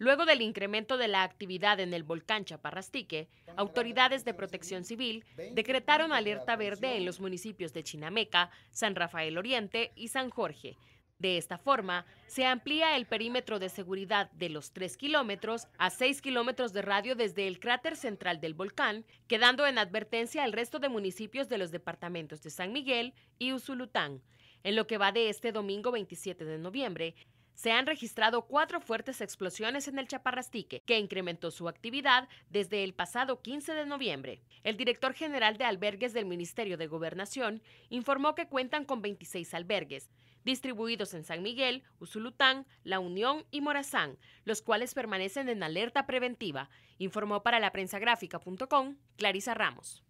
Luego del incremento de la actividad en el volcán Chaparrastique, autoridades de protección civil decretaron alerta verde en los municipios de Chinameca, San Rafael Oriente y San Jorge. De esta forma, se amplía el perímetro de seguridad de los 3 kilómetros a 6 kilómetros de radio desde el cráter central del volcán, quedando en advertencia al resto de municipios de los departamentos de San Miguel y Usulután. En lo que va de este domingo 27 de noviembre, se han registrado cuatro fuertes explosiones en el Chaparrastique, que incrementó su actividad desde el pasado 15 de noviembre. El director general de albergues del Ministerio de Gobernación informó que cuentan con 26 albergues, distribuidos en San Miguel, Usulután, La Unión y Morazán, los cuales permanecen en alerta preventiva, informó para la prensa gráfica.com Clarisa Ramos.